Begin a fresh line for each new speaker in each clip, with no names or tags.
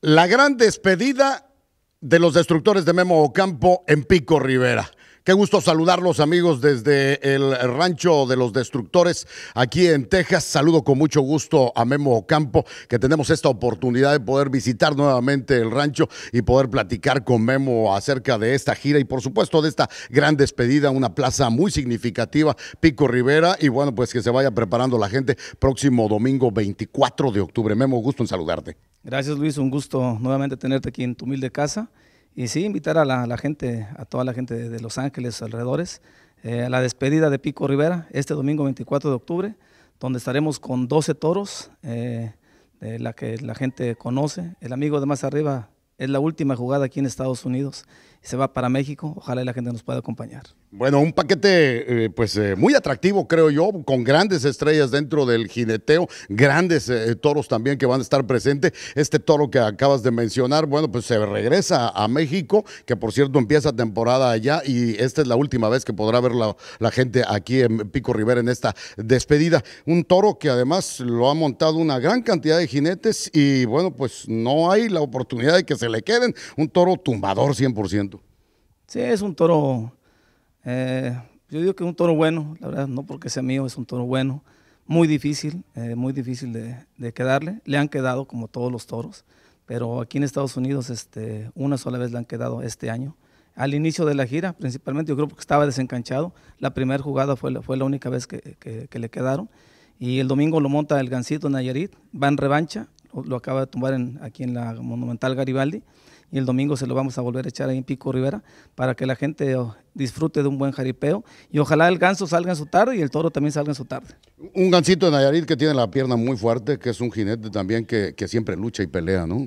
La gran despedida de los destructores de Memo Ocampo en Pico Rivera. Qué gusto saludarlos amigos desde el rancho de los destructores aquí en Texas. Saludo con mucho gusto a Memo Campo que tenemos esta oportunidad de poder visitar nuevamente el rancho y poder platicar con Memo acerca de esta gira y por supuesto de esta gran despedida, una plaza muy significativa, Pico Rivera, y bueno, pues que se vaya preparando la gente próximo domingo 24 de octubre. Memo, gusto en saludarte.
Gracias Luis, un gusto nuevamente tenerte aquí en tu humilde casa. Y sí, invitar a la, gente, a toda la gente de, Los Ángeles, alrededores, eh, a la despedida de Pico Rivera este domingo 24 de octubre, donde estaremos con 12 toros, eh, de la que la gente conoce. El amigo de más arriba es la última jugada aquí en Estados Unidos. Se va para México, ojalá la gente nos pueda acompañar.
Bueno, un paquete eh, pues eh, muy atractivo, creo yo, con grandes estrellas dentro del jineteo, grandes eh, toros también que van a estar presentes. Este toro que acabas de mencionar, bueno, pues se regresa a México, que por cierto empieza temporada allá y esta es la última vez que podrá ver la, la gente aquí en Pico Rivera en esta despedida. Un toro que además lo ha montado una gran cantidad de jinetes y bueno, pues no hay la oportunidad de que se le queden. Un toro tumbador 100%.
Sí, es un toro eh, yo digo que es un toro bueno, la verdad, no porque sea mío, es un toro bueno. Muy difícil, eh, muy difícil de, quedarle. Le han quedado como todos los toros, pero aquí en Estados Unidos este, una sola vez le han quedado este año. Al inicio de la gira, principalmente, yo creo que estaba desencanchado. La primera jugada fue, fue la única vez que, que, le quedaron. Y el domingo lo monta el Gancito Nayarit, va en revancha, lo, acaba de tumbar en, aquí en la Monumental Garibaldi y el domingo se lo vamos a volver a echar ahí en Pico Rivera para que la gente oh, disfrute de un buen jaripeo y ojalá el ganso salga en su tarde y el toro también salga en su tarde. Un gansito de Nayarit que tiene la pierna muy fuerte,
que es un jinete también que, siempre lucha y pelea, ¿no?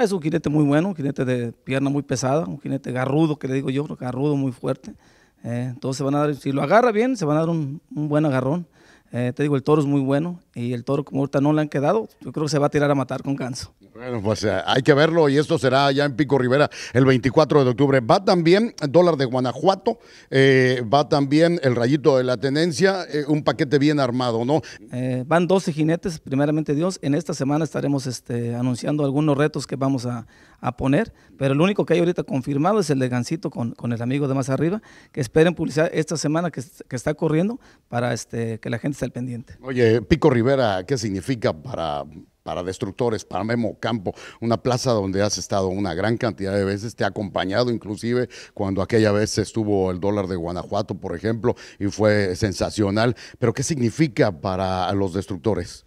es un jinete muy bueno, un jinete de pierna muy pesada, un jinete garrudo, que le digo yo, garrudo muy fuerte. Eh, entonces van a dar, si lo agarra bien, se van a dar un, buen agarrón. Eh, te digo, el toro es muy bueno y el toro como ahorita no le han quedado, yo creo que se va a tirar a matar con Ganso.
Bueno, pues eh, hay que verlo y esto
será ya en Pico
Rivera el 24 de octubre. Va también el dólar de Guanajuato, eh, va también
el rayito de la tenencia, eh, un paquete bien armado, ¿no? van 12 jinetes, primeramente Dios. En esta semana estaremos este, anunciando algunos retos que vamos a, poner, pero el único que hay ahorita confirmado es el de Gancito con, con el amigo de más arriba, que esperen publicar esta semana que, está corriendo para este, que la gente esté al pendiente.
Oye, Pico Rivera Rivera, ¿qué significa para, para Destructores, para Memo Campo, una plaza donde has estado una gran cantidad de veces, te ha acompañado inclusive cuando aquella vez estuvo el dólar de Guanajuato, por ejemplo, y fue sensacional. Pero ¿qué significa para los Destructores?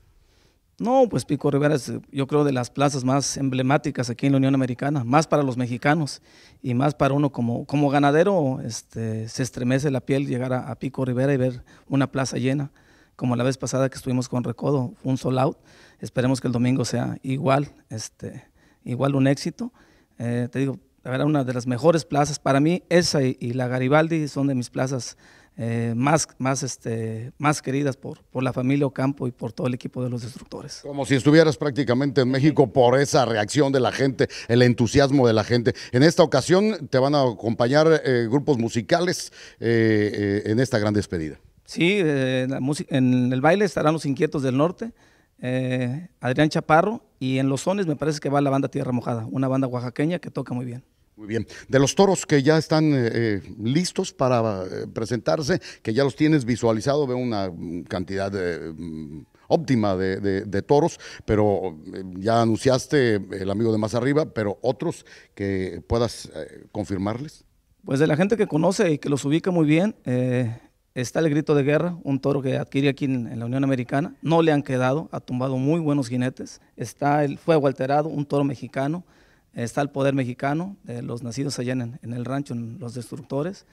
No, pues Pico Rivera es yo creo de las plazas más emblemáticas aquí en la Unión Americana, más para los mexicanos y más para uno como, como ganadero, este, se estremece la piel llegar a Pico Rivera y ver una plaza llena como la vez pasada que estuvimos con Recodo, fue un solo out. Esperemos que el domingo sea igual, este, igual un éxito. Eh, te digo, era una de las mejores plazas. Para mí, esa y, la Garibaldi son de mis plazas eh, más, más, este, más queridas por, por la familia Ocampo y por todo el equipo de los destructores. Como si
estuvieras prácticamente en México por esa reacción de la gente, el entusiasmo de la gente. En esta ocasión te van a acompañar eh, grupos musicales en esta gran despedida.
Sí, eh, la música, en el baile estarán los Inquietos del Norte, eh, Adrián Chaparro, y en los sones me parece que va la banda Tierra Mojada, una banda oaxaqueña que toca muy bien.
Muy bien. De los toros que ya están eh, listos para presentarse, que ya los tienes visualizado, veo una mm, cantidad mm, óptima de, toros, pero ya anunciaste el amigo de más arriba, pero otros que puedas confirmarles.
Pues de la gente que conoce y que los ubica muy bien, Está el grito de guerra, un toro que adquiere aquí en, la Unión Americana. No le han quedado, ha tumbado muy buenos jinetes. Está el fuego alterado, un toro mexicano. Está el poder mexicano, eh, los nacidos allá en, el rancho, los destructores.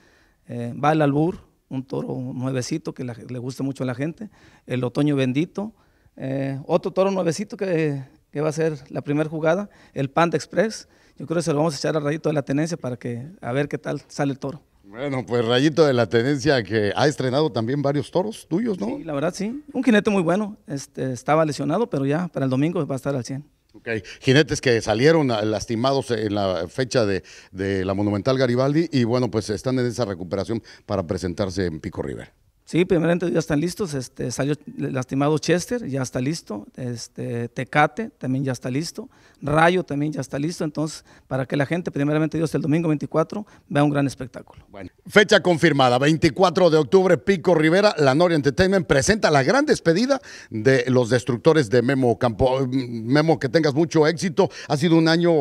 Eh, va el albur, un toro nuevecito que le gusta mucho a la gente. El otoño bendito. Eh, otro toro nuevecito que, va a ser la primera jugada. El Panda Express. Yo creo que se lo vamos a echar al rayito de la tenencia para que a ver qué tal sale el toro.
Bueno, pues Rayito de la Tenencia que ha estrenado también varios toros tuyos, ¿no? Sí,
la verdad sí. Un jinete muy bueno. Este, estaba lesionado, pero ya para el domingo va a estar al 100.
Ok, jinetes que salieron ah, lastimados en la fecha de, de la Monumental Garibaldi y bueno, pues están en esa recuperación para presentarse en Pico River.
Sí, primeramente ya están listos. Este, salió lastimado Chester, ya está listo. Este, Tecate también ya está listo. Rayo también ya está listo. Entonces, para que la gente, primeramente Dios, el domingo 24 vea un gran espectáculo. Bueno. Fecha confirmada, 24 de
octubre, Pico Rivera, la Noria Entertainment presenta la gran despedida de los destructores de Memo Campo. Mm, Memo, que tengas mucho éxito. Ha sido un año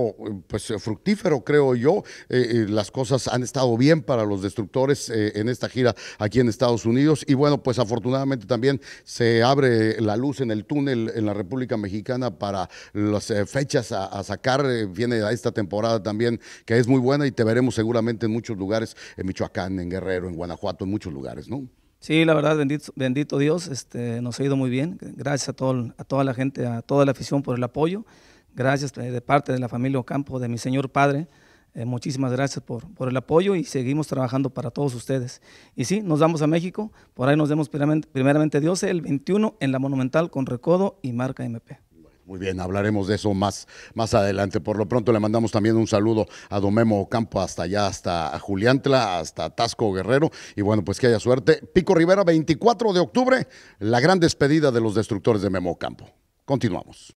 pues, fructífero, creo yo. Eh, eh, las cosas han estado bien para los destructores eh, en esta gira aquí en Estados Unidos. Y bueno, pues afortunadamente también se abre la luz en el túnel en la República Mexicana para las fechas a, sacar. Viene a esta temporada también, que es muy buena y te veremos seguramente en muchos lugares en Michoacán en Guerrero, en Guanajuato, en muchos lugares,
¿no? Sí, la verdad, bendito, Dios, este, nos ha ido muy bien. Gracias a, todo, a toda la gente, a toda la afición por el apoyo. Gracias de parte de la familia Ocampo, de mi señor padre. Eh, muchísimas gracias por, por el apoyo y seguimos trabajando para todos ustedes. Y sí, nos vamos a México. Por ahí nos vemos primeramente Dios el 21 en la Monumental con Recodo y Marca MP.
Muy bien, hablaremos de eso más, más adelante. Por lo pronto le mandamos también un saludo a Memo Campo hasta allá, hasta Juliantla, hasta Tasco Guerrero. Y bueno, pues que haya suerte. Pico Rivera, 24 de octubre, la gran despedida de los destructores de Memo Campo. Continuamos.